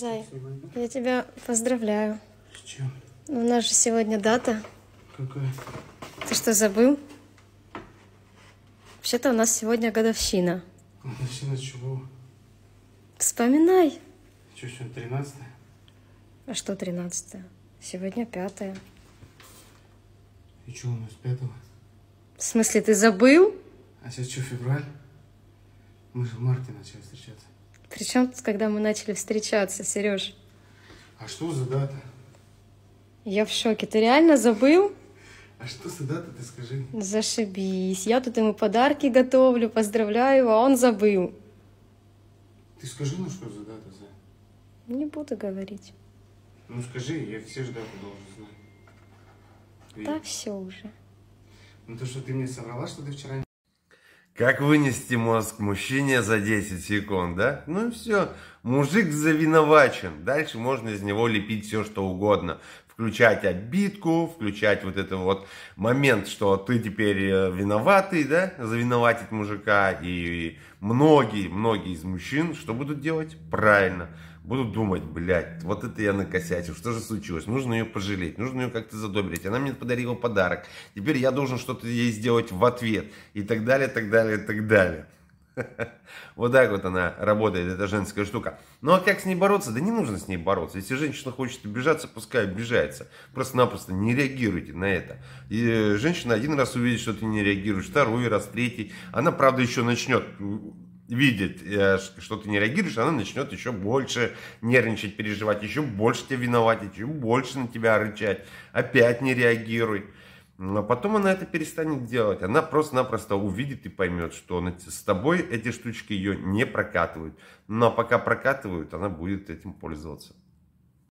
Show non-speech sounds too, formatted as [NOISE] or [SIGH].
Зай, я тебя поздравляю. С чем? Ну, у нас же сегодня дата. Какая? Ты что, забыл? Вообще-то у нас сегодня годовщина. Годовщина чего? Вспоминай. Что, сегодня 13 -е? А что 13 -е? Сегодня 5 -е. И что у нас 5 -го? В смысле, ты забыл? А сейчас что, февраль? Мы же в марте начали встречаться. Причем, когда мы начали встречаться, Сереж. А что за дата? Я в шоке. Ты реально забыл? А что за дата, ты скажи? Зашибись. Я тут ему подарки готовлю, поздравляю его, а он забыл. Ты скажи, ну что за дата, за? Не буду говорить. Ну скажи, я все же дату должен знать. Ведь... Да все уже. Ну то, что ты мне соврала, что ты вчера как вынести мозг мужчине за 10 секунд, да? Ну и все. Мужик завиновачен. Дальше можно из него лепить все, что угодно включать обидку, включать вот этот вот момент, что ты теперь э, виноватый, да, завиноватить мужика. И многие, многие из мужчин что будут делать? Правильно. Будут думать, блядь, вот это я накосячил, что же случилось? Нужно ее пожалеть, нужно ее как-то задобрить. Она мне подарила подарок, теперь я должен что-то ей сделать в ответ. И так далее, так далее, так далее. [LAUGHS] Вот так вот она работает, эта женская штука. Ну а как с ней бороться? Да не нужно с ней бороться. Если женщина хочет обижаться, пускай обижается. Просто-напросто не реагируйте на это. И э, женщина один раз увидит, что ты не реагируешь, второй раз, третий. Она, правда, еще начнет видит, э, что ты не реагируешь, она начнет еще больше нервничать, переживать, еще больше тебя виноватить, еще больше на тебя рычать. Опять не реагируй. Но потом она это перестанет делать. Она просто-напросто увидит и поймет, что с тобой эти штучки ее не прокатывают. Но пока прокатывают, она будет этим пользоваться.